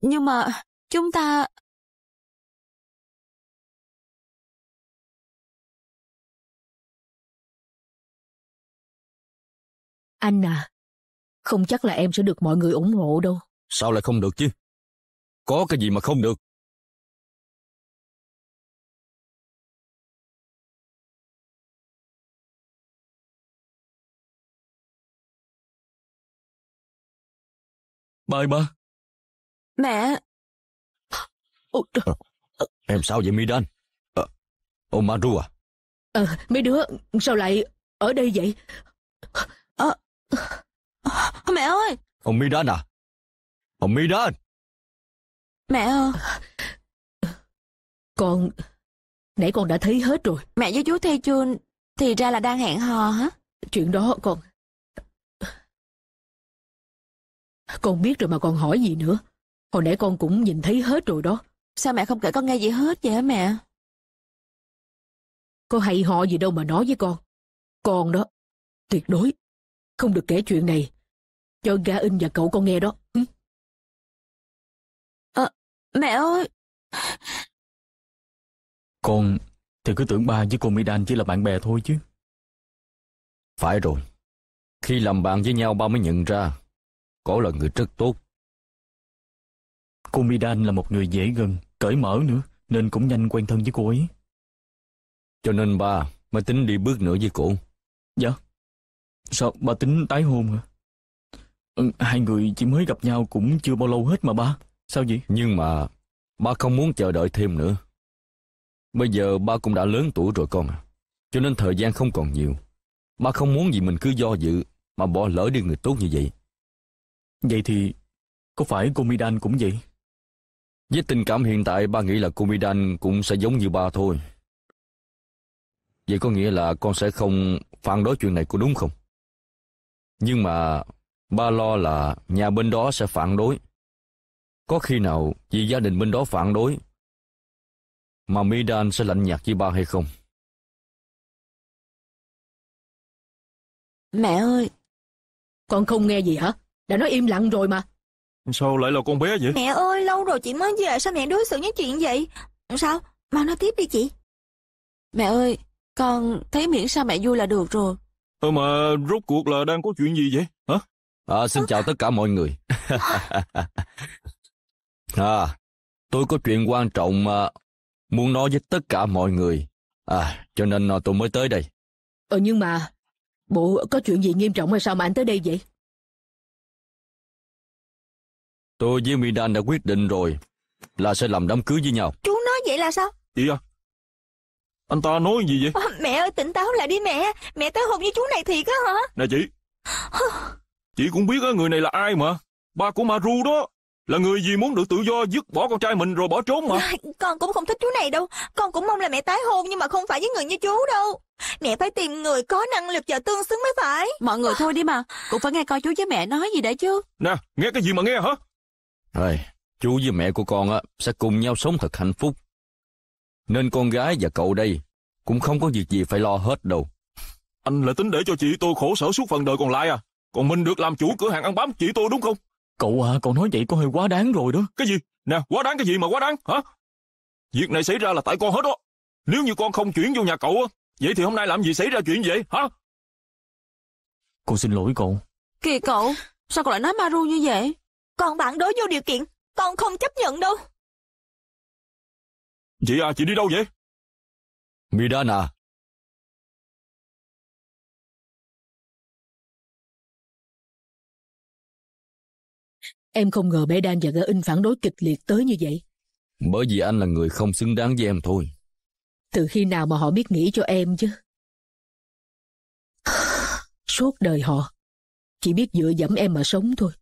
Nhưng mà, chúng ta... Anh à, không chắc là em sẽ được mọi người ủng hộ đâu. Sao lại không được chứ? Có cái gì mà không được? Bye ba. Mẹ! Ôi trời! Ờ, em sao vậy Miran? Ờ, à, ông Maru à? mấy đứa sao lại ở đây vậy? À, mẹ ơi! Ông Miran à? Ông Miran! Mẹ ơi! Con... Nãy con đã thấy hết rồi. Mẹ với chú thi Chun thì ra là đang hẹn hò hả? Chuyện đó con... Con biết rồi mà còn hỏi gì nữa. Hồi nãy con cũng nhìn thấy hết rồi đó. Sao mẹ không kể con nghe gì hết vậy hả mẹ? Có hay họ gì đâu mà nói với con. Con đó, tuyệt đối, không được kể chuyện này. Cho gã in và cậu con nghe đó. À, mẹ ơi! Con thì cứ tưởng ba với cô Mỹ Đan chỉ là bạn bè thôi chứ. Phải rồi. Khi làm bạn với nhau ba mới nhận ra, có là người rất tốt Cô Midan là một người dễ gần, cởi mở nữa, nên cũng nhanh quen thân với cô ấy. Cho nên ba, mới tính đi bước nữa với cô. Dạ. Sao, ba tính tái hôn hả? Ừ, hai người chỉ mới gặp nhau cũng chưa bao lâu hết mà ba. Sao vậy? Nhưng mà, ba không muốn chờ đợi thêm nữa. Bây giờ ba cũng đã lớn tuổi rồi con à. Cho nên thời gian không còn nhiều. Ba không muốn gì mình cứ do dự mà bỏ lỡ đi người tốt như vậy. Vậy thì có phải cô Midan cũng vậy? Với tình cảm hiện tại ba nghĩ là cô Midan cũng sẽ giống như ba thôi. Vậy có nghĩa là con sẽ không phản đối chuyện này có đúng không? Nhưng mà ba lo là nhà bên đó sẽ phản đối. Có khi nào vì gia đình bên đó phản đối mà Midan sẽ lạnh nhạt với ba hay không? Mẹ ơi! Con không nghe gì hả? Đã nói im lặng rồi mà. Sao lại là con bé vậy? Mẹ ơi, lâu rồi chị mới về, sao mẹ đối xử những chuyện vậy? Sao? Mau nói tiếp đi chị. Mẹ ơi, con thấy miễn sao mẹ vui là được rồi. Thôi mà, rốt cuộc là đang có chuyện gì vậy? Hả? À, xin chào tất cả mọi người. à, tôi có chuyện quan trọng mà muốn nói với tất cả mọi người. À, cho nên à, tôi mới tới đây. Ờ, nhưng mà, bộ có chuyện gì nghiêm trọng hay sao mà anh tới đây vậy? Tôi với Midan đã quyết định rồi là sẽ làm đám cưới với nhau. Chú nói vậy là sao? Gì à? Anh ta nói gì vậy? À, mẹ ơi, tỉnh táo lại đi mẹ. Mẹ tới hôn với chú này thiệt á hả? Nè chị. chị cũng biết á, người này là ai mà. Ba của Maru đó. Là người gì muốn được tự do dứt bỏ con trai mình rồi bỏ trốn mà. Dạ, con cũng không thích chú này đâu. Con cũng mong là mẹ tái hôn nhưng mà không phải với người như chú đâu. Mẹ phải tìm người có năng lực và tương xứng mới phải. Mọi người thôi đi mà. Cũng phải nghe coi chú với mẹ nói gì đấy chứ. Nè, nghe cái gì mà nghe hả? Rồi, chú với mẹ của con á, sẽ cùng nhau sống thật hạnh phúc. Nên con gái và cậu đây cũng không có việc gì phải lo hết đâu. Anh lại tính để cho chị tôi khổ sở suốt phần đời còn lại à? Còn mình được làm chủ cửa hàng ăn bám chị tôi đúng không? Cậu à, cậu nói vậy có hơi quá đáng rồi đó. Cái gì? Nè, quá đáng cái gì mà quá đáng, hả? Việc này xảy ra là tại con hết đó. Nếu như con không chuyển vô nhà cậu á, vậy thì hôm nay làm gì xảy ra chuyện vậy, hả? Cô xin lỗi cậu. Kìa cậu, sao cậu lại nói Maru như vậy? con bạn đối vô điều kiện, con không chấp nhận đâu. Chị à, chị đi đâu vậy? Mirana. Em không ngờ bé Đan và Gơ In phản đối kịch liệt tới như vậy. Bởi vì anh là người không xứng đáng với em thôi. Từ khi nào mà họ biết nghĩ cho em chứ? Suốt đời họ chỉ biết dựa dẫm em mà sống thôi.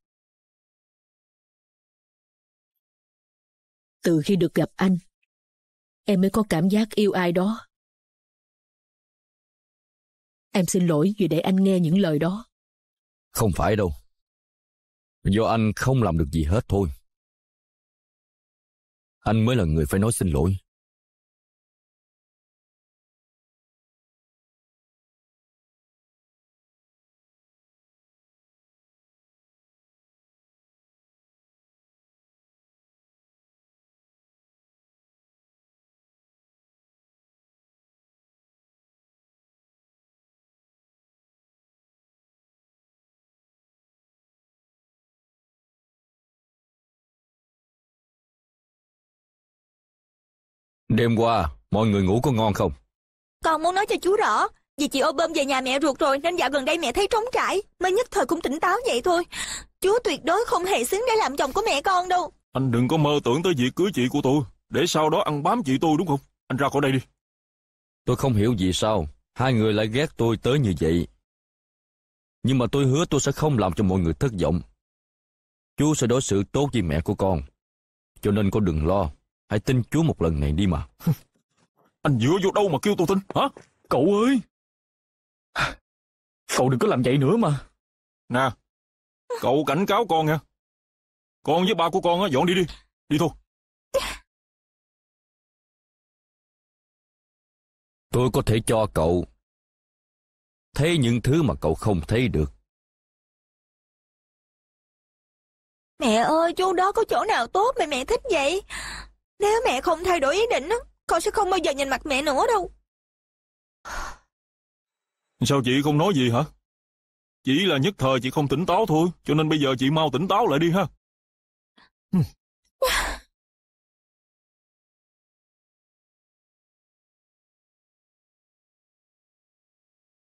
Từ khi được gặp anh, em mới có cảm giác yêu ai đó. Em xin lỗi vì để anh nghe những lời đó. Không phải đâu. Do anh không làm được gì hết thôi. Anh mới là người phải nói xin lỗi. Đêm qua, mọi người ngủ có ngon không? Con muốn nói cho chú rõ, vì chị ô bơm về nhà mẹ ruột rồi nên dạo gần đây mẹ thấy trống trải, mới nhất thời cũng tỉnh táo vậy thôi. Chú tuyệt đối không hề xứng để làm chồng của mẹ con đâu. Anh đừng có mơ tưởng tới việc cưới chị của tôi, để sau đó ăn bám chị tôi đúng không? Anh ra khỏi đây đi. Tôi không hiểu vì sao, hai người lại ghét tôi tới như vậy. Nhưng mà tôi hứa tôi sẽ không làm cho mọi người thất vọng. Chú sẽ đối xử tốt với mẹ của con, cho nên con đừng lo. Hãy tin Chúa một lần này đi mà. Anh dựa vô đâu mà kêu tôi tin, hả? Cậu ơi! Cậu đừng có làm vậy nữa mà. Nè, cậu cảnh cáo con nha. Con với ba của con á, dọn đi đi. Đi thôi. Tôi có thể cho cậu thấy những thứ mà cậu không thấy được. Mẹ ơi, chỗ đó có chỗ nào tốt mà mẹ thích vậy? Nếu mẹ không thay đổi ý định, đó, con sẽ không bao giờ nhìn mặt mẹ nữa đâu. Sao chị không nói gì hả? Chỉ là nhất thời chị không tỉnh táo thôi, cho nên bây giờ chị mau tỉnh táo lại đi ha.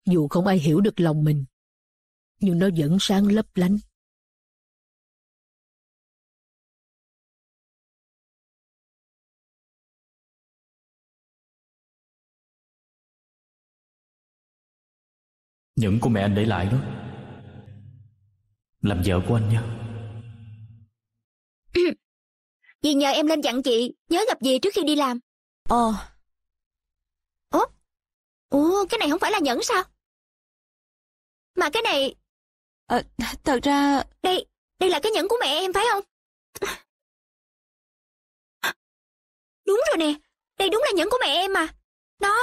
Dù không ai hiểu được lòng mình, nhưng nó vẫn sáng lấp lánh. Những của mẹ anh để lại đó Làm vợ của anh nha Vì nhờ em lên dặn chị Nhớ gặp gì trước khi đi làm Ồ ờ. Ủa Ủa cái này không phải là nhẫn sao Mà cái này à, Thật ra Đây Đây là cái nhẫn của mẹ em phải không Đúng rồi nè Đây đúng là nhẫn của mẹ em mà Nó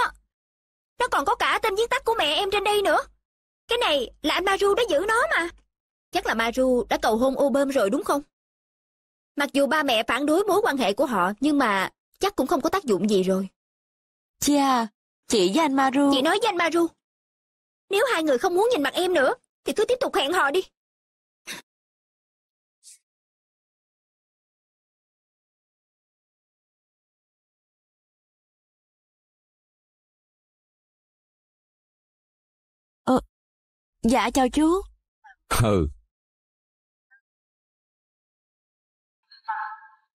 Nó còn có cả tên viết tắt của mẹ em trên đây nữa cái này là anh Maru đã giữ nó mà. Chắc là Maru đã cầu hôn ô rồi đúng không? Mặc dù ba mẹ phản đối mối quan hệ của họ, nhưng mà chắc cũng không có tác dụng gì rồi. Chị à, chị với anh Maru... Chị nói với anh Maru. Nếu hai người không muốn nhìn mặt em nữa, thì cứ tiếp tục hẹn hò đi. Dạ chào chú. Ừ.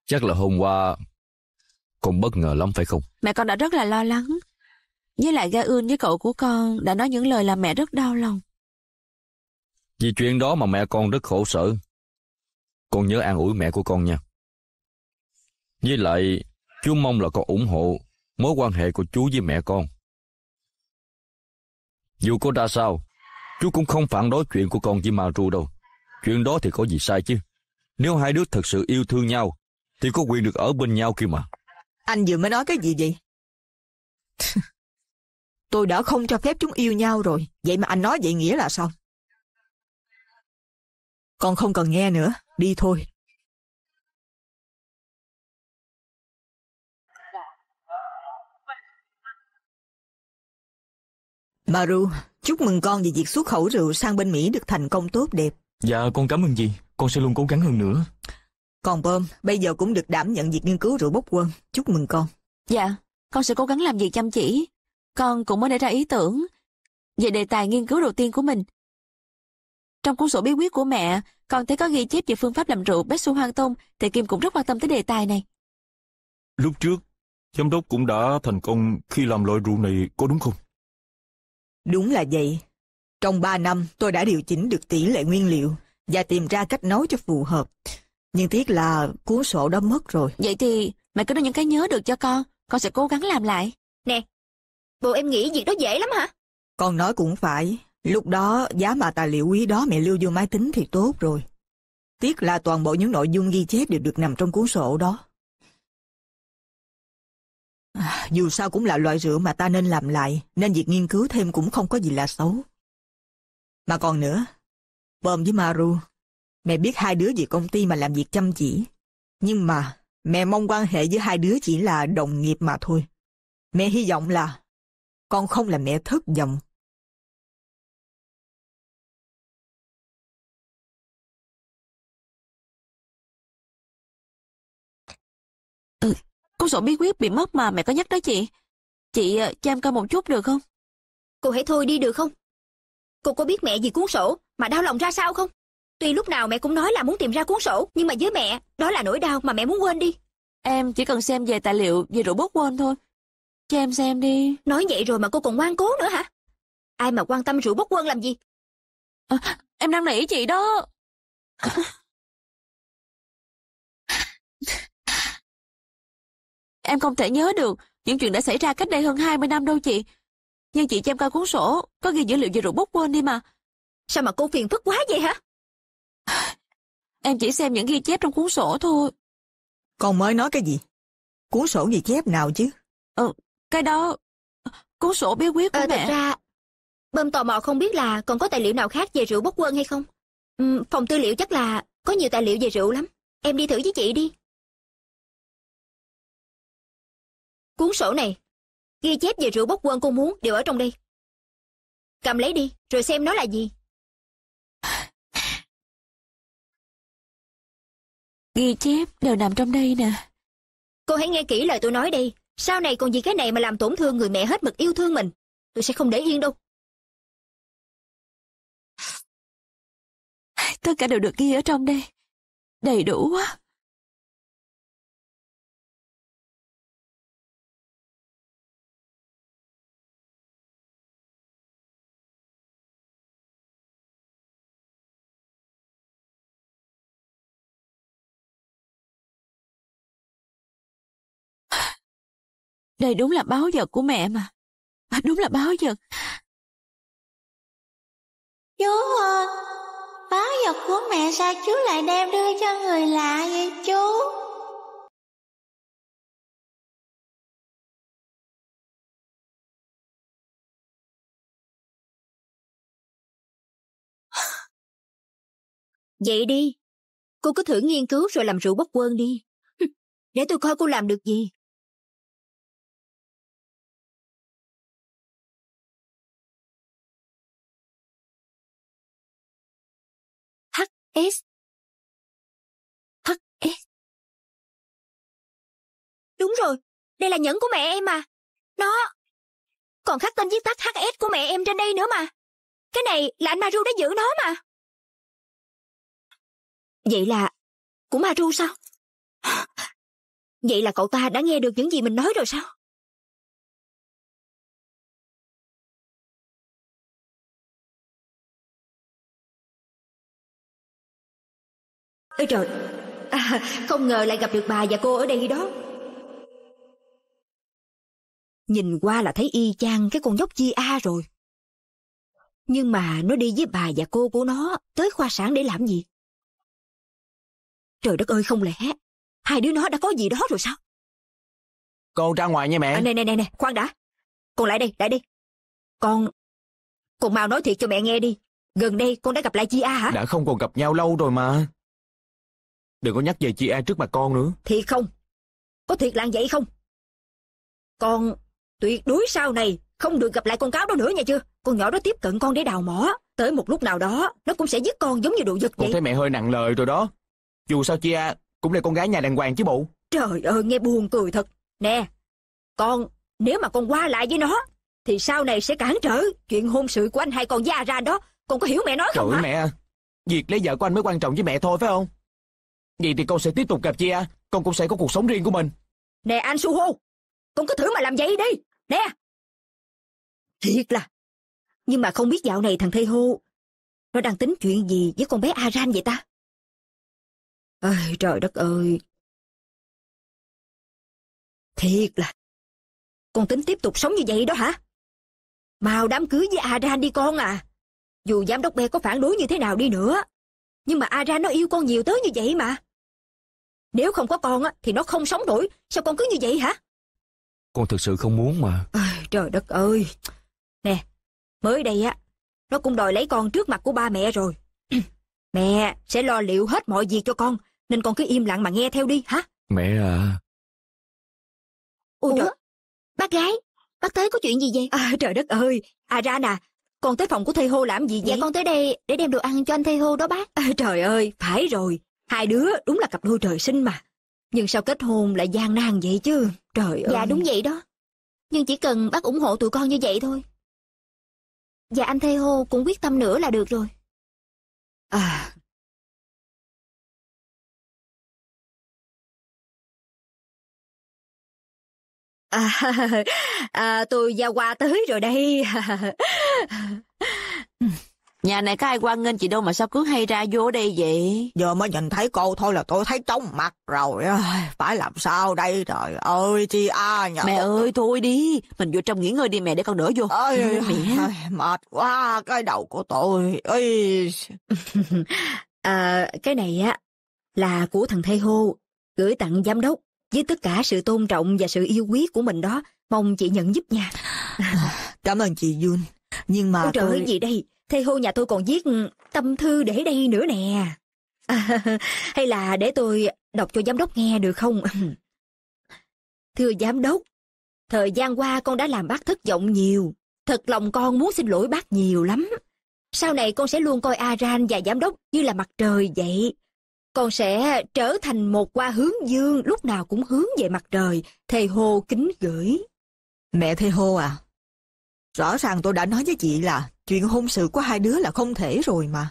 Chắc là hôm qua con bất ngờ lắm phải không? Mẹ con đã rất là lo lắng. Với lại Ga Ưn với cậu của con đã nói những lời làm mẹ rất đau lòng. Vì chuyện đó mà mẹ con rất khổ sở. Con nhớ an ủi mẹ của con nha. Với lại, chú mong là con ủng hộ mối quan hệ của chú với mẹ con. Dù có ra sao, Chú cũng không phản đối chuyện của con với Maru đâu. Chuyện đó thì có gì sai chứ. Nếu hai đứa thật sự yêu thương nhau, thì có quyền được ở bên nhau kia mà. Anh vừa mới nói cái gì vậy? Tôi đã không cho phép chúng yêu nhau rồi. Vậy mà anh nói vậy nghĩa là sao? Con không cần nghe nữa. Đi thôi. Maru, chúc mừng con vì việc xuất khẩu rượu sang bên Mỹ được thành công tốt đẹp. Dạ, con cảm ơn dì. Con sẽ luôn cố gắng hơn nữa. Còn Bơm, bây giờ cũng được đảm nhận việc nghiên cứu rượu bốc quân. Chúc mừng con. Dạ, con sẽ cố gắng làm việc chăm chỉ. Con cũng mới nảy ra ý tưởng về đề tài nghiên cứu đầu tiên của mình. Trong cuốn sổ bí quyết của mẹ, con thấy có ghi chép về phương pháp làm rượu Bách Xu Hoang Tông, thì Kim cũng rất quan tâm tới đề tài này. Lúc trước, giám đốc cũng đã thành công khi làm loại rượu này, có đúng không? Đúng là vậy. Trong 3 năm tôi đã điều chỉnh được tỷ lệ nguyên liệu và tìm ra cách nấu cho phù hợp. Nhưng tiếc là cuốn sổ đó mất rồi. Vậy thì mày cứ đưa những cái nhớ được cho con, con sẽ cố gắng làm lại. Nè, bộ em nghĩ việc đó dễ lắm hả? Con nói cũng phải, lúc đó giá mà tài liệu quý đó mẹ lưu vô máy tính thì tốt rồi. Tiếc là toàn bộ những nội dung ghi chép đều được nằm trong cuốn sổ đó dù sao cũng là loại rượu mà ta nên làm lại, nên việc nghiên cứu thêm cũng không có gì là xấu. Mà còn nữa, bơm với Maru, mẹ biết hai đứa về công ty mà làm việc chăm chỉ. Nhưng mà mẹ mong quan hệ với hai đứa chỉ là đồng nghiệp mà thôi. Mẹ hy vọng là con không làm mẹ thất vọng Cuốn sổ bí quyết bị mất mà mẹ có nhắc đó chị. Chị ờ, chăm coi một chút được không? Cô hãy thôi đi được không? Cô có biết mẹ vì cuốn sổ mà đau lòng ra sao không? Tuy lúc nào mẹ cũng nói là muốn tìm ra cuốn sổ, nhưng mà với mẹ, đó là nỗi đau mà mẹ muốn quên đi. Em chỉ cần xem về tài liệu về robot quên thôi. Cho em xem đi. Nói vậy rồi mà cô còn ngoan cố nữa hả? Ai mà quan tâm rượu bốc quân làm gì? À, em đang nỉ chị đó. Em không thể nhớ được những chuyện đã xảy ra cách đây hơn 20 năm đâu chị. Nhưng chị cho coi cuốn sổ, có ghi dữ liệu về rượu bốc quên đi mà. Sao mà cô phiền phức quá vậy hả? Em chỉ xem những ghi chép trong cuốn sổ thôi. Con mới nói cái gì? Cuốn sổ ghi chép nào chứ? Ừ, cái đó... Cuốn sổ bí quyết của à, mẹ. Thật ra, Bơm tò mò không biết là còn có tài liệu nào khác về rượu bốc quân hay không? Ừ, phòng tư liệu chắc là có nhiều tài liệu về rượu lắm. Em đi thử với chị đi. Cuốn sổ này, ghi chép về rượu bốc quân cô muốn đều ở trong đây. Cầm lấy đi, rồi xem nó là gì. Ghi chép đều nằm trong đây nè. Cô hãy nghe kỹ lời tôi nói đi Sau này còn gì cái này mà làm tổn thương người mẹ hết mực yêu thương mình. Tôi sẽ không để yên đâu. Tất cả đều được ghi ở trong đây. Đầy đủ quá. Đây đúng là báo vật của mẹ mà. À, đúng là báo vật. Chú ơi, báo vật của mẹ sao chú lại đem đưa cho người lạ vậy chú? Vậy đi, cô cứ thử nghiên cứu rồi làm rượu bốc quân đi. Để tôi coi cô làm được gì. S H S Đúng rồi, đây là nhẫn của mẹ em mà. Nó còn khắc tên viết tắt HS của mẹ em trên đây nữa mà. Cái này là anh Maru đã giữ nó mà. Vậy là của Maru sao? Vậy là cậu ta đã nghe được những gì mình nói rồi sao? Ôi trời, à, không ngờ lại gặp được bà và cô ở đây đó. Nhìn qua là thấy y chang cái con nhóc Di A rồi. Nhưng mà nó đi với bà và cô của nó tới khoa sản để làm gì? Trời đất ơi không lẽ hai đứa nó đã có gì đó rồi sao? Con ra ngoài nha mẹ. À, nè nè nè khoan đã. Con lại đây, lại đây. Con Con mau nói thiệt cho mẹ nghe đi. Gần đây con đã gặp lại Chi A hả? Đã không còn gặp nhau lâu rồi mà. Đừng có nhắc về chị Ai trước mặt con nữa. Thì không? Có thiệt là vậy không? Con tuyệt đối sau này không được gặp lại con cáo đó nữa nha chưa? Con nhỏ đó tiếp cận con để đào mỏ. Tới một lúc nào đó, nó cũng sẽ giết con giống như đồ vật vậy. Con thấy mẹ hơi nặng lời rồi đó. Dù sao chia cũng là con gái nhà đàng hoàng chứ bộ. Trời ơi, nghe buồn cười thật. Nè, con, nếu mà con qua lại với nó, thì sau này sẽ cản trở chuyện hôn sự của anh hai con gia ra đó. Con có hiểu mẹ nói Trời không hả? mẹ, việc lấy vợ của anh mới quan trọng với mẹ thôi phải không? Vậy thì con sẽ tiếp tục gặp chị à. Con cũng sẽ có cuộc sống riêng của mình. Nè anh Suho, con cứ thử mà làm vậy đi. Nè. Thiệt là. Nhưng mà không biết dạo này thằng Thê Hô nó đang tính chuyện gì với con bé Aran vậy ta? Ôi, trời đất ơi. Thiệt là. Con tính tiếp tục sống như vậy đó hả? Mau đám cưới với Aran đi con à. Dù giám đốc Be có phản đối như thế nào đi nữa, nhưng mà Ara nó yêu con nhiều tới như vậy mà. Nếu không có con á, thì nó không sống nổi. Sao con cứ như vậy hả? Con thực sự không muốn mà. À, trời đất ơi. Nè, mới đây á, nó cũng đòi lấy con trước mặt của ba mẹ rồi. mẹ sẽ lo liệu hết mọi việc cho con, nên con cứ im lặng mà nghe theo đi hả? Mẹ à. Ủa, Ủa? bác gái, bác tới có chuyện gì vậy? À, trời đất ơi, Ara nè, con tới phòng của thầy Hô làm gì vậy? Dạ con tới đây để đem đồ ăn cho anh thầy Hô đó bác. À, trời ơi, phải rồi. Hai đứa đúng là cặp đôi trời sinh mà. Nhưng sao kết hôn lại gian nan vậy chứ? Trời dạ, ơi. Dạ đúng vậy đó. Nhưng chỉ cần bác ủng hộ tụi con như vậy thôi. Và dạ, anh thầy Hô cũng quyết tâm nữa là được rồi. À, À, à, tôi giao qua tới rồi đây. Nhà này có ai quan nghênh chị đâu mà sao cứ hay ra vô đây vậy? Giờ mới nhìn thấy cô thôi là tôi thấy chóng mặt rồi. Phải làm sao đây trời ơi chị A nhờ. Mẹ ơi thôi đi. Mình vô trong nghỉ ngơi đi mẹ để con đỡ vô. Ơi, mẹ. Ơi, mệt quá cái đầu của tôi. Ơi. à, cái này á là của thằng Thầy Hô gửi tặng giám đốc với tất cả sự tôn trọng và sự yêu quý của mình đó, mong chị nhận giúp nha. Cảm ơn chị Jun, nhưng mà Ôi tôi... ơi gì đây, thầy hô nhà tôi còn viết tâm thư để đây nữa nè. À, hay là để tôi đọc cho giám đốc nghe được không? Thưa giám đốc, thời gian qua con đã làm bác thất vọng nhiều. Thật lòng con muốn xin lỗi bác nhiều lắm. Sau này con sẽ luôn coi Aran và giám đốc như là mặt trời vậy con sẽ trở thành một hoa hướng dương lúc nào cũng hướng về mặt trời, thầy hô kính gửi. Mẹ thầy hô à, rõ ràng tôi đã nói với chị là chuyện hôn sự của hai đứa là không thể rồi mà.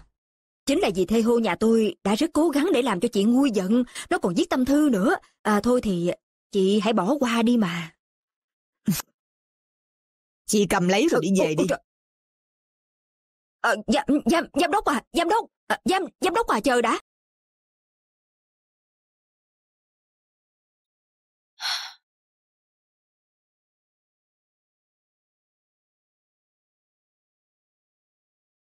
Chính là vì thầy hô nhà tôi đã rất cố gắng để làm cho chị nguôi giận, nó còn viết tâm thư nữa. À thôi thì chị hãy bỏ qua đi mà. chị cầm lấy rồi đi về đi. à, ờ, giám, dạ, giám, giám đốc à, giám đốc, à, giám, giám đốc à chờ đã.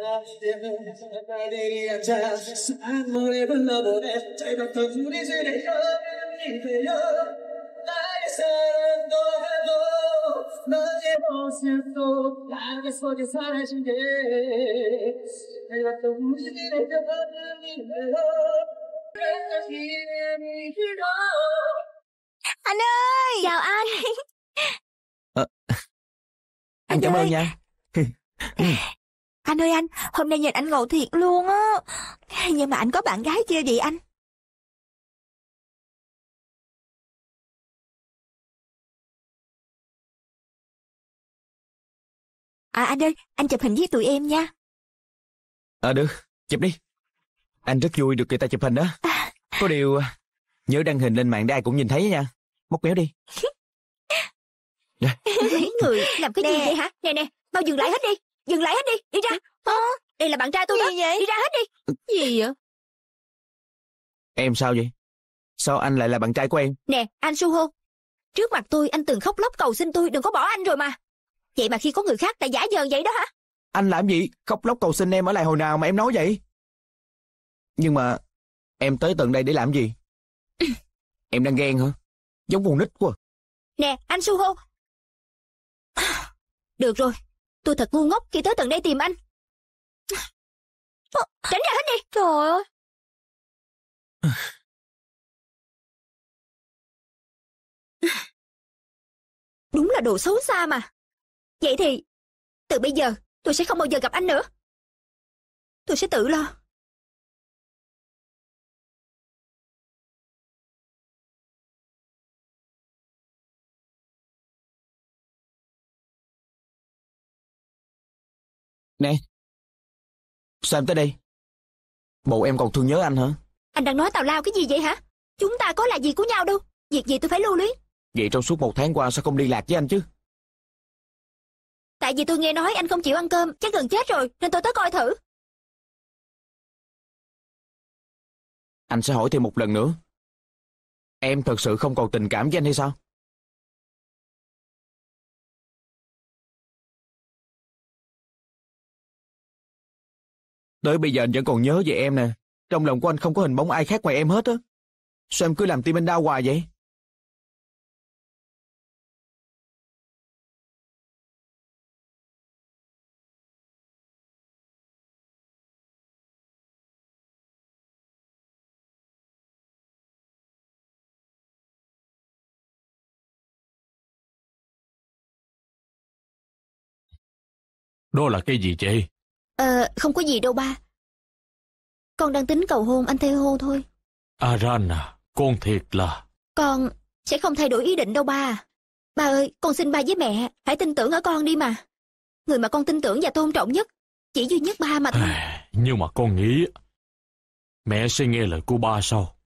너의 모습도 나의 속에 사라진 게 내가 또 우리들의 변은 일로 그래서 이름이 길어 Anh ơi! Chào anh! à, anh cảm ơn nha! Anh ơi anh, hôm nay nhìn anh ngầu thiệt luôn á. Nhưng mà anh có bạn gái chưa vậy anh? À anh ơi, anh chụp hình với tụi em nha. À được, chụp đi. Anh rất vui được người ta chụp hình đó. À. Có điều, à, nhớ đăng hình lên mạng để ai cũng nhìn thấy nha. Móc méo đi. Dạ. Người làm cái nè. gì vậy hả? Nè nè, mau dừng lại hết đi dừng lại hết đi đi ra hả đây là bạn trai tôi gì đó vậy? đi ra hết đi gì vậy em sao vậy sao anh lại là bạn trai của em nè anh suho trước mặt tôi anh từng khóc lóc cầu xin tôi đừng có bỏ anh rồi mà vậy mà khi có người khác lại giả dờ vậy đó hả anh làm gì khóc lóc cầu xin em ở lại hồi nào mà em nói vậy nhưng mà em tới tận đây để làm gì em đang ghen hả giống con nít quá nè anh suho được rồi Tôi thật ngu ngốc khi tới tận đây tìm anh. Tránh ra hết đi. Trời ơi. Đúng là đồ xấu xa mà. Vậy thì, từ bây giờ tôi sẽ không bao giờ gặp anh nữa. Tôi sẽ tự lo. Nè, sao em tới đây? Bộ em còn thương nhớ anh hả? Anh đang nói tào lao cái gì vậy hả? Chúng ta có là gì của nhau đâu. Việc gì tôi phải lưu luyến. Vậy trong suốt một tháng qua sao không liên lạc với anh chứ? Tại vì tôi nghe nói anh không chịu ăn cơm, chắc gần chết rồi, nên tôi tới coi thử. Anh sẽ hỏi thêm một lần nữa. Em thật sự không còn tình cảm với anh hay sao? Tới bây giờ anh vẫn còn nhớ về em nè. Trong lòng của anh không có hình bóng ai khác ngoài em hết á. Sao em cứ làm tim anh đau hoài vậy? Đó là cái gì vậy Ờ, không có gì đâu ba. Con đang tính cầu hôn anh Thê Hô thôi. Arana, à, con thiệt là... Con sẽ không thay đổi ý định đâu ba. Ba ơi, con xin ba với mẹ, hãy tin tưởng ở con đi mà. Người mà con tin tưởng và tôn trọng nhất, chỉ duy nhất ba mà Nhưng mà con nghĩ, mẹ sẽ nghe lời của ba sau.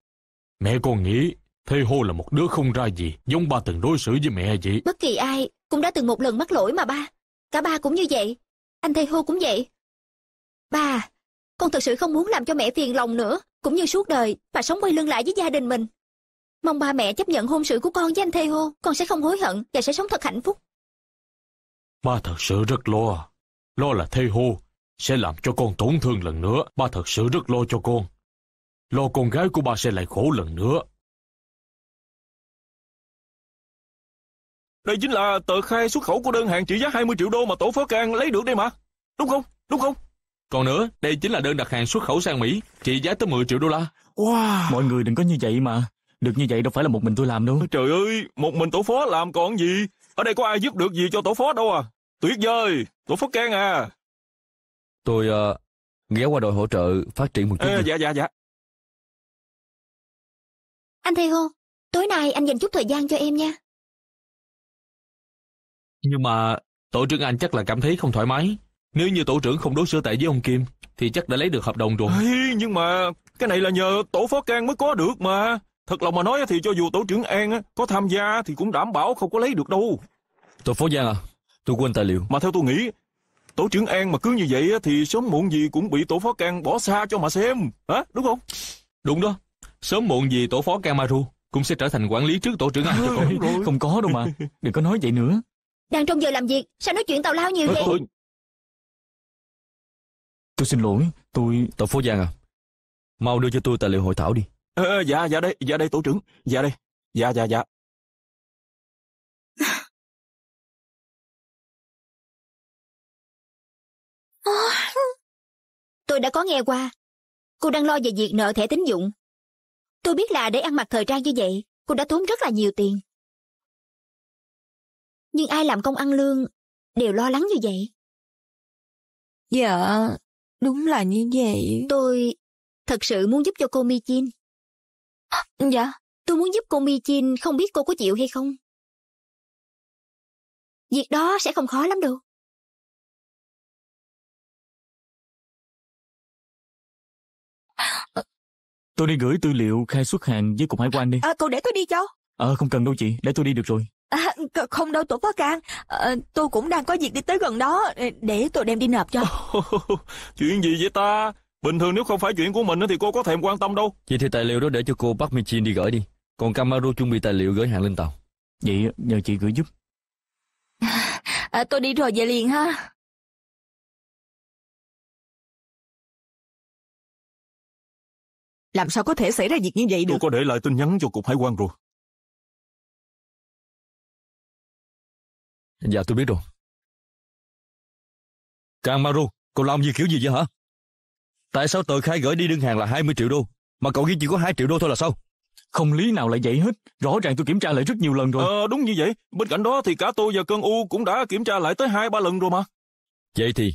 Mẹ con nghĩ, Thê Hô là một đứa không ra gì, giống ba từng đối xử với mẹ vậy. Bất kỳ ai cũng đã từng một lần mắc lỗi mà ba. Cả ba cũng như vậy, anh Thê Hô cũng vậy. Bà, con thật sự không muốn làm cho mẹ phiền lòng nữa, cũng như suốt đời, bà sống quay lưng lại với gia đình mình. Mong ba mẹ chấp nhận hôn sự của con với anh Thê Hô, con sẽ không hối hận và sẽ sống thật hạnh phúc. Ba thật sự rất lo, lo là Thê Hô sẽ làm cho con tổn thương lần nữa, ba thật sự rất lo cho con. Lo con gái của ba sẽ lại khổ lần nữa. Đây chính là tờ khai xuất khẩu của đơn hàng trị giá 20 triệu đô mà tổ phó can lấy được đây mà. Đúng không? Đúng không? Còn nữa, đây chính là đơn đặt hàng xuất khẩu sang Mỹ, trị giá tới 10 triệu đô la. Wow! Mọi người đừng có như vậy mà. Được như vậy đâu phải là một mình tôi làm đâu. Trời ơi, một mình tổ phó làm còn gì. Ở đây có ai giúp được gì cho tổ phó đâu à. Tuyệt vời, tổ phó can à. Tôi uh, ghé qua đội hỗ trợ phát triển một chút. À, dạ, dạ, dạ. Anh Thi Hô, tối nay anh dành chút thời gian cho em nha. Nhưng mà tổ trưởng anh chắc là cảm thấy không thoải mái. Nếu như tổ trưởng không đối xử tệ với ông Kim, thì chắc đã lấy được hợp đồng rồi. Ê, nhưng mà cái này là nhờ tổ phó can mới có được mà. Thật lòng mà nói thì cho dù tổ trưởng An có tham gia thì cũng đảm bảo không có lấy được đâu. Tổ phó Giang à, tôi quên tài liệu. Mà theo tôi nghĩ, tổ trưởng An mà cứ như vậy thì sớm muộn gì cũng bị tổ phó can bỏ xa cho mà xem. Hả, đúng không? Đúng đó. Sớm muộn gì tổ phó can Maru cũng sẽ trở thành quản lý trước tổ trưởng An. À, không có đâu mà, đừng có nói vậy nữa. Đang trong giờ làm việc, sao nói chuyện tào lao nhiều vậy? Tôi xin lỗi, tôi... Tổ phố Giang à, mau đưa cho tôi tài liệu hội thảo đi. Ờ, à, dạ, dạ đây, dạ đây tổ trưởng, dạ đây, dạ, dạ, dạ. Ờ, tôi đã có nghe qua, cô đang lo về việc nợ thẻ tín dụng. Tôi biết là để ăn mặc thời trang như vậy, cô đã tốn rất là nhiều tiền. Nhưng ai làm công ăn lương đều lo lắng như vậy. Dạ, Đúng là như vậy. Tôi thật sự muốn giúp cho cô Mi Chin. À, dạ, tôi muốn giúp cô Mi Chin không biết cô có chịu hay không. Việc đó sẽ không khó lắm đâu. Tôi đi gửi tư liệu khai xuất hàng với cục hải quan đi. À, cô để tôi đi cho. Ờ, à, không cần đâu chị, để tôi đi được rồi. À, không đâu tổ phó can à, ờ, Tôi cũng đang có việc đi tới gần đó ờ, Để tôi đem đi nộp cho Chuyện gì vậy ta Bình thường nếu không phải chuyện của mình thì cô có thèm quan tâm đâu Vậy thì tài liệu đó để cho cô bắt Michin đi gửi đi Còn Kamaru chuẩn bị tài liệu gửi hàng lên tàu Vậy nhờ chị gửi giúp à, Tôi đi rồi về liền ha Làm sao có thể xảy ra việc như vậy được Tôi có để lại tin nhắn cho cục hải quan rồi Dạ tôi biết rồi. Kanmaru, cậu làm gì kiểu gì vậy hả? Tại sao tờ khai gửi đi đơn hàng là 20 triệu đô, mà cậu ghi chỉ có 2 triệu đô thôi là sao? Không lý nào lại vậy hết, rõ ràng tôi kiểm tra lại rất nhiều lần rồi. Ờ, đúng như vậy, bên cạnh đó thì cả tôi và cơn U cũng đã kiểm tra lại tới 2-3 lần rồi mà. Vậy thì,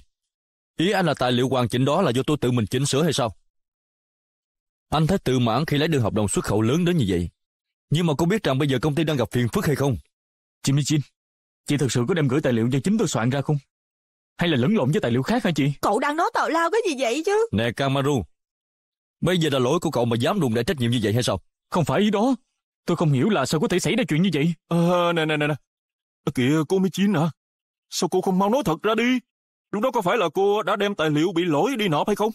ý anh là tài liệu hoàn chỉnh đó là do tôi tự mình chỉnh sửa hay sao? Anh thấy tự mãn khi lấy được hợp đồng xuất khẩu lớn đến như vậy. Nhưng mà có biết rằng bây giờ công ty đang gặp phiền phức hay không? Jimmy Jin, Chị thật sự có đem gửi tài liệu do chính tôi soạn ra không? Hay là lẫn lộn với tài liệu khác hả chị? Cậu đang nói tào lao cái gì vậy chứ? Nè Kamaru, bây giờ là lỗi của cậu mà dám đùn đại trách nhiệm như vậy hay sao? Không phải ý đó. Tôi không hiểu là sao có thể xảy ra chuyện như vậy. à, nè nè nè nè. À, kìa cô mới chín hả? Sao cô không mau nói thật ra đi? Lúc đó có phải là cô đã đem tài liệu bị lỗi đi nộp hay không?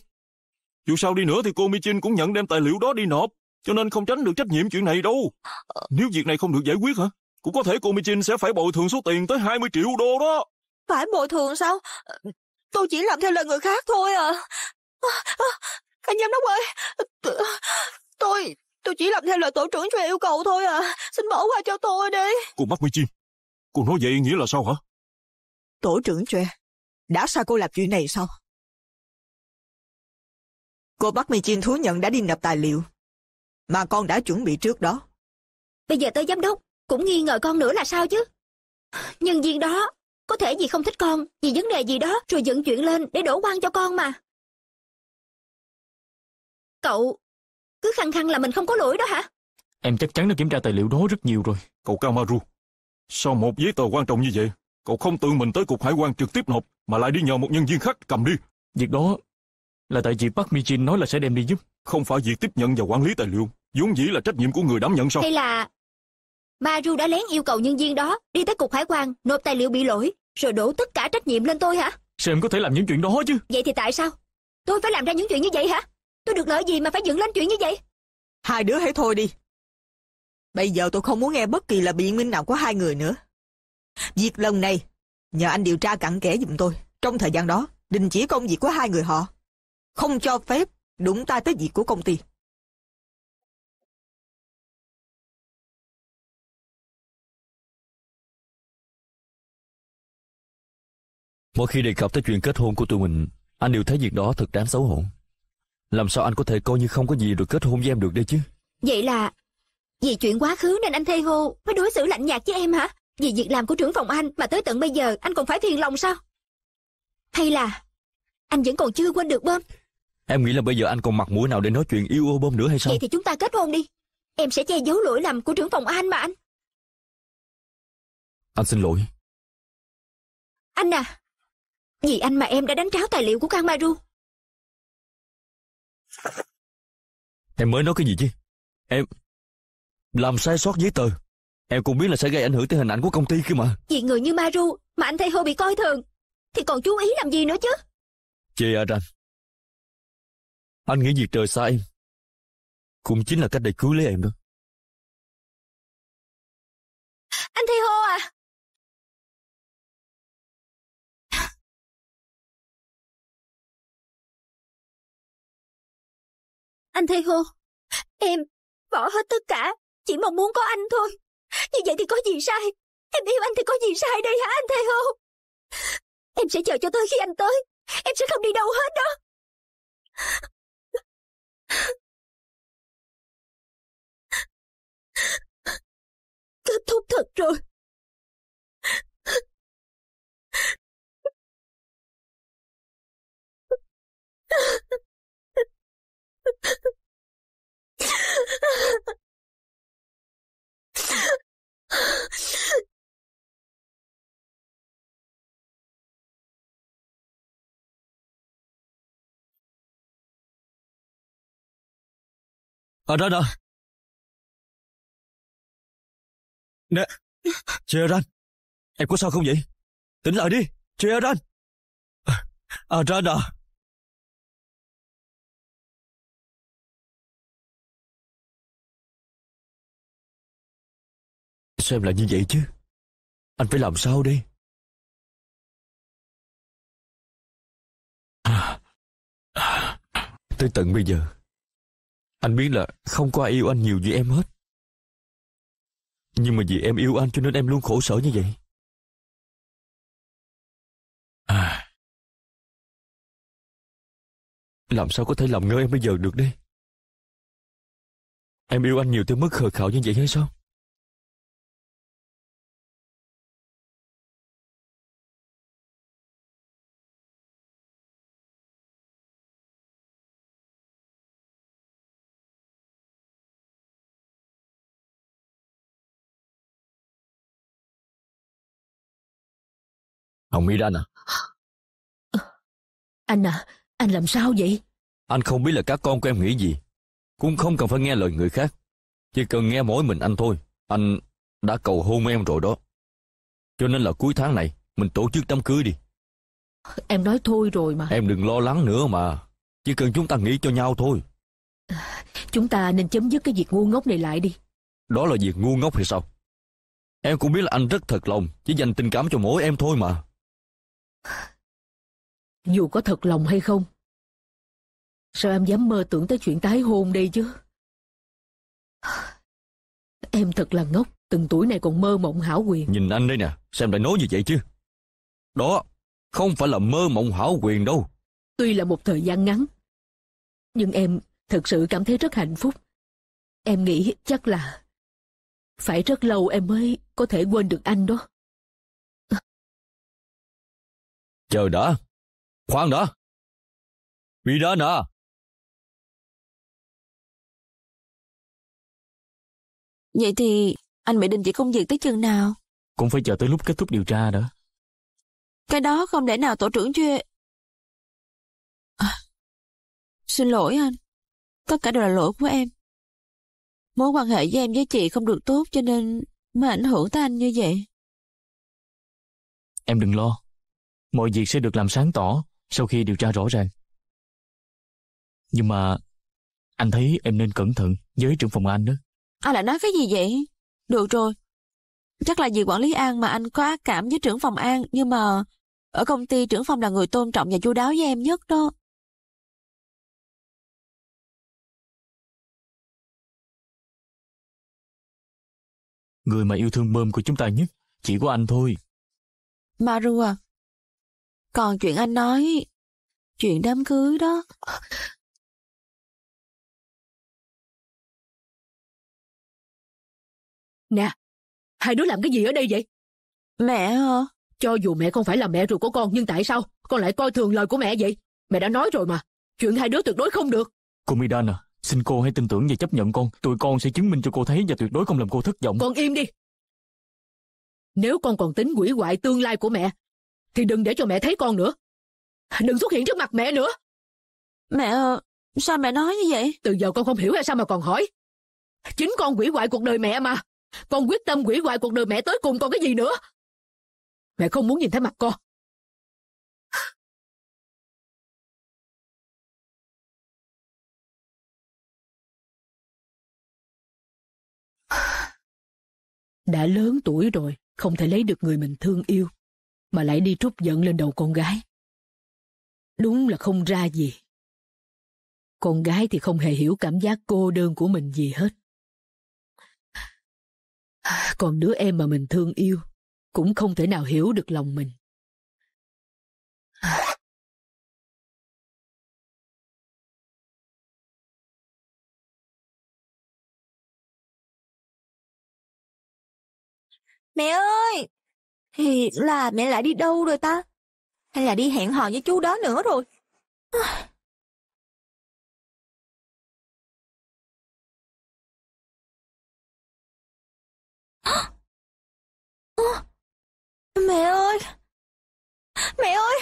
Dù sao đi nữa thì cô Michin cũng nhận đem tài liệu đó đi nộp, cho nên không tránh được trách nhiệm chuyện này đâu. Ờ. Nếu việc này không được giải quyết hả? Cũng có thể cô Michin sẽ phải bồi thường số tiền tới 20 triệu đô đó. Phải bồi thường sao? Tôi chỉ làm theo lời người khác thôi à. Anh giám đốc ơi, tôi tôi chỉ làm theo lời tổ trưởng cho yêu cầu thôi à. Xin bỏ qua cho tôi đi. Cô mắc Michin, cô nói vậy nghĩa là sao hả? Tổ trưởng Chue, đã sao cô làm chuyện này sao? Cô bắt Michin thú nhận đã đi nộp tài liệu, mà con đã chuẩn bị trước đó. Bây giờ tới giám đốc, cũng nghi ngờ con nữa là sao chứ. Nhân viên đó, có thể vì không thích con, vì vấn đề gì đó rồi dựng chuyện lên để đổ quan cho con mà. Cậu cứ khăng khăng là mình không có lỗi đó hả? Em chắc chắn đã kiểm tra tài liệu đó rất nhiều rồi. Cậu Kamaru, sao một giấy tờ quan trọng như vậy, cậu không tự mình tới cục hải quan trực tiếp nộp mà lại đi nhờ một nhân viên khác cầm đi? Việc đó là tại vì Park mi nói là sẽ đem đi giúp. Không phải việc tiếp nhận và quản lý tài liệu, vốn dĩ là trách nhiệm của người đảm nhận sao? Hay là Maru đã lén yêu cầu nhân viên đó đi tới cục hải quan nộp tài liệu bị lỗi, rồi đổ tất cả trách nhiệm lên tôi hả? Sao em có thể làm những chuyện đó chứ? Vậy thì tại sao? Tôi phải làm ra những chuyện như vậy hả? Tôi được lợi gì mà phải dựng lên chuyện như vậy? Hai đứa hãy thôi đi. Bây giờ tôi không muốn nghe bất kỳ là biện minh nào của hai người nữa. Việc lần này, nhờ anh điều tra cặn kẽ giùm tôi. Trong thời gian đó, đình chỉ công việc của hai người họ. Không cho phép đụng tay tới việc của công ty. Mỗi khi đề cập tới chuyện kết hôn của tụi mình, anh đều thấy việc đó thật đáng xấu hổ. Làm sao anh có thể coi như không có gì rồi kết hôn với em được đây chứ? Vậy là vì chuyện quá khứ nên anh thê hô mới đối xử lạnh nhạt với em hả? Vì việc làm của trưởng phòng anh mà tới tận bây giờ anh còn phải phiền lòng sao? Hay là anh vẫn còn chưa quên được bơm? Em nghĩ là bây giờ anh còn mặt mũi nào để nói chuyện yêu ô bơm nữa hay sao? Vậy thì chúng ta kết hôn đi. Em sẽ che giấu lỗi lầm của trưởng phòng anh mà anh. Anh xin lỗi. Anh à, vì anh mà em đã đánh tráo tài liệu của Maru. Em mới nói cái gì chứ? Em... Làm sai sót giấy tờ. Em cũng biết là sẽ gây ảnh hưởng tới hình ảnh của công ty kia mà. Vì người như Maru mà anh thấy Hô bị coi thường, thì còn chú ý làm gì nữa chứ? Chị Aran, anh nghĩ việc trời xa em, cũng chính là cách để cứu lấy em đó. Anh Thi Hô à, Anh thay hô. Em bỏ hết tất cả, chỉ mong muốn có anh thôi. Như vậy thì có gì sai? Em yêu anh thì có gì sai đây hả anh thay hô? Em sẽ chờ cho tới khi anh tới. Em sẽ không đi đâu hết đó. Kết thúc thật rồi. ở ờ, đó đó nè Gerard em có sao không vậy tỉnh lại đi Gerard à, ở đó đó Sao em lại như vậy chứ? Anh phải làm sao đây? À, à, tới tận bây giờ, anh biết là không có ai yêu anh nhiều như em hết. Nhưng mà vì em yêu anh cho nên em luôn khổ sở như vậy. À... Làm sao có thể làm ngơ em bây giờ được đi Em yêu anh nhiều tới mức khờ khạo như vậy hay sao? Hồng My Anh à? Anh à, anh làm sao vậy? Anh không biết là các con của em nghĩ gì. Cũng không cần phải nghe lời người khác. Chỉ cần nghe mỗi mình anh thôi. Anh đã cầu hôn em rồi đó. Cho nên là cuối tháng này, mình tổ chức đám cưới đi. Em nói thôi rồi mà. Em đừng lo lắng nữa mà. Chỉ cần chúng ta nghĩ cho nhau thôi. Chúng ta nên chấm dứt cái việc ngu ngốc này lại đi. Đó là việc ngu ngốc thì sao? Em cũng biết là anh rất thật lòng, chỉ dành tình cảm cho mỗi em thôi mà. Dù có thật lòng hay không, sao em dám mơ tưởng tới chuyện tái hôn đây chứ? Em thật là ngốc, từng tuổi này còn mơ mộng hảo quyền. Nhìn anh đây nè, xem lại nói như vậy chứ. Đó, không phải là mơ mộng hảo quyền đâu. Tuy là một thời gian ngắn, nhưng em thật sự cảm thấy rất hạnh phúc. Em nghĩ chắc là phải rất lâu em mới có thể quên được anh đó. Chờ đã. Khoan đã. bị Mirana! Vậy thì anh bị đình chỉ công việc tới chừng nào? Cũng phải chờ tới lúc kết thúc điều tra đó. Cái đó không để nào tổ trưởng chuyên... À, xin lỗi anh. Tất cả đều là lỗi của em. Mối quan hệ với em với chị không được tốt cho nên mới ảnh hưởng tới anh như vậy. Em đừng lo. Mọi việc sẽ được làm sáng tỏ sau khi điều tra rõ ràng. Nhưng mà anh thấy em nên cẩn thận với trưởng phòng anh đó. Anh lại nói cái gì vậy? Được rồi. Chắc là vì quản lý An mà anh có ác cảm với trưởng phòng An, nhưng mà ở công ty trưởng phòng là người tôn trọng và chu đáo với em nhất đó. Người mà yêu thương bơm của chúng ta nhất chỉ có anh thôi. Maru à, còn chuyện anh nói, chuyện đám cưới đó... Nè, hai đứa làm cái gì ở đây vậy? Mẹ hả? Cho dù mẹ không phải là mẹ ruột của con, nhưng tại sao con lại coi thường lời của mẹ vậy? Mẹ đã nói rồi mà, chuyện hai đứa tuyệt đối không được. Cô Midan à, xin cô hãy tin tưởng và chấp nhận con. Tụi con sẽ chứng minh cho cô thấy và tuyệt đối không làm cô thất vọng. Con im đi. Nếu con còn tính quỷ hoại tương lai của mẹ, thì đừng để cho mẹ thấy con nữa. Đừng xuất hiện trước mặt mẹ nữa. Mẹ, sao mẹ nói như vậy? Từ giờ con không hiểu hay sao mà còn hỏi. Chính con quỷ hoại cuộc đời mẹ mà. Con quyết tâm quỷ hoại cuộc đời mẹ tới cùng còn cái gì nữa. Mẹ không muốn nhìn thấy mặt con. Đã lớn tuổi rồi, không thể lấy được người mình thương yêu mà lại đi trút giận lên đầu con gái. Đúng là không ra gì. Con gái thì không hề hiểu cảm giác cô đơn của mình gì hết. Còn đứa em mà mình thương yêu cũng không thể nào hiểu được lòng mình. Mẹ ơi, thì là mẹ lại đi đâu rồi ta? Hay là đi hẹn hò với chú đó nữa rồi? Mẹ ơi! Mẹ ơi!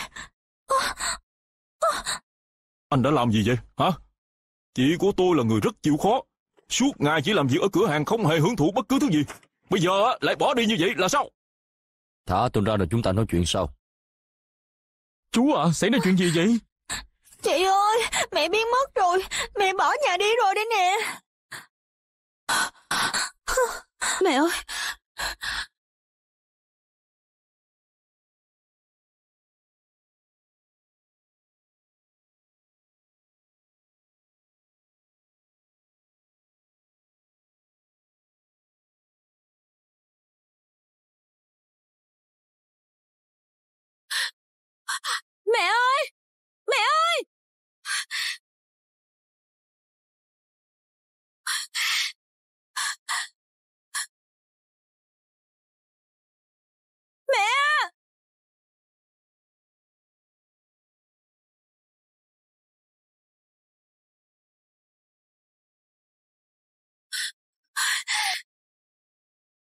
Anh đã làm gì vậy? Hả? Chị của tôi là người rất chịu khó. Suốt ngày chỉ làm việc ở cửa hàng không hề hưởng thụ bất cứ thứ gì. Bây giờ lại bỏ đi như vậy là sao? Thả tôi ra rồi chúng ta nói chuyện sau. Chú à, xảy ra chuyện gì vậy? Chị ơi, mẹ biến mất rồi. Mẹ bỏ nhà đi rồi đấy nè. Mẹ ơi, Mẹ ơi! Mẹ ơi!